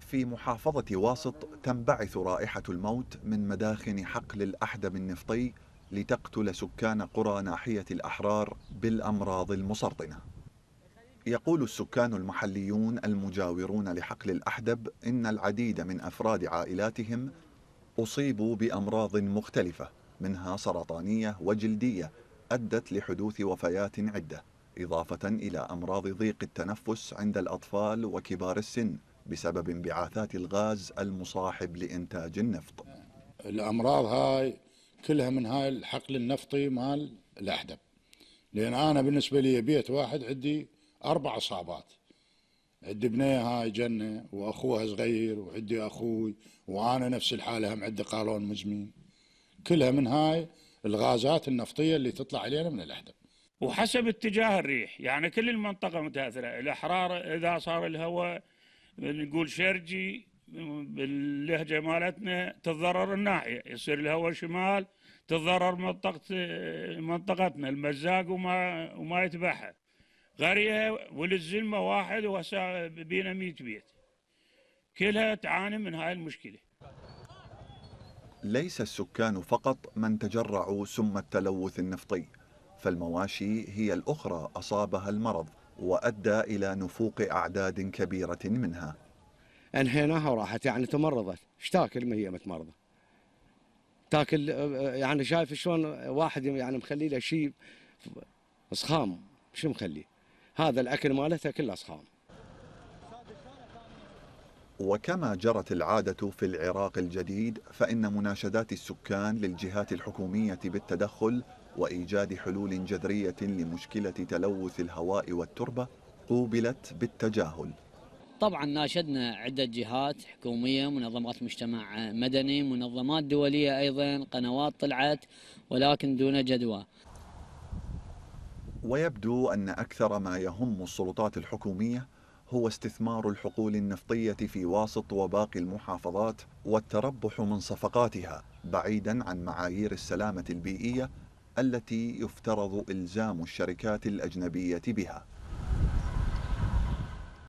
في محافظة واسط تنبعث رائحة الموت من مداخن حقل الأحدب النفطي لتقتل سكان قرى ناحية الأحرار بالأمراض المسرطنة يقول السكان المحليون المجاورون لحقل الأحدب إن العديد من أفراد عائلاتهم أصيبوا بأمراض مختلفة منها سرطانية وجلدية أدت لحدوث وفيات عدة إضافة إلى أمراض ضيق التنفس عند الأطفال وكبار السن بسبب انبعاثات الغاز المصاحب لإنتاج النفط الأمراض هاي كلها من هاي الحقل النفطي مال الأحدب لأن أنا بالنسبة لي بيت واحد عندي أربع أصابات عندي بنية هاي جنة وأخوها صغير وعندي أخوي وأنا نفس الحالة هم عندي قالون مزمين كلها من هاي الغازات النفطية اللي تطلع علينا من الأحدب وحسب اتجاه الريح يعني كل المنطقة متأثرة الأحرار إذا صار الهواء نقول شرجي باللهجة مالتنا تتضرر الناحية يصير الهواء شمال تتضرر منطقة منطقتنا المزاق وما وما يتبعها غريها وللزلمة واحد وسع بينا 100 بيت كلها تعاني من هاي المشكلة ليس السكان فقط من تجرعوا سم التلوث النفطي فالمواشي هي الأخرى أصابها المرض وأدى إلى نفوق أعداد كبيرة منها أنهيناها وراحت يعني تمرضت ايش تاكل ما هي متمرضة تاكل آه، آه، يعني شايف شلون واحد يعني مخلي له شيء صخام شو مخليه هذا الأكل مالته كله صخام وكما جرت العادة في العراق الجديد فإن مناشدات السكان للجهات الحكومية بالتدخل وإيجاد حلول جذرية لمشكلة تلوث الهواء والتربة قوبلت بالتجاهل طبعا ناشدنا عدة جهات حكومية منظمات مجتمع مدني منظمات دولية أيضا قنوات طلعت ولكن دون جدوى ويبدو أن أكثر ما يهم السلطات الحكومية هو استثمار الحقول النفطية في واسط وباقي المحافظات والتربح من صفقاتها بعيدا عن معايير السلامة البيئية التي يفترض إلزام الشركات الأجنبية بها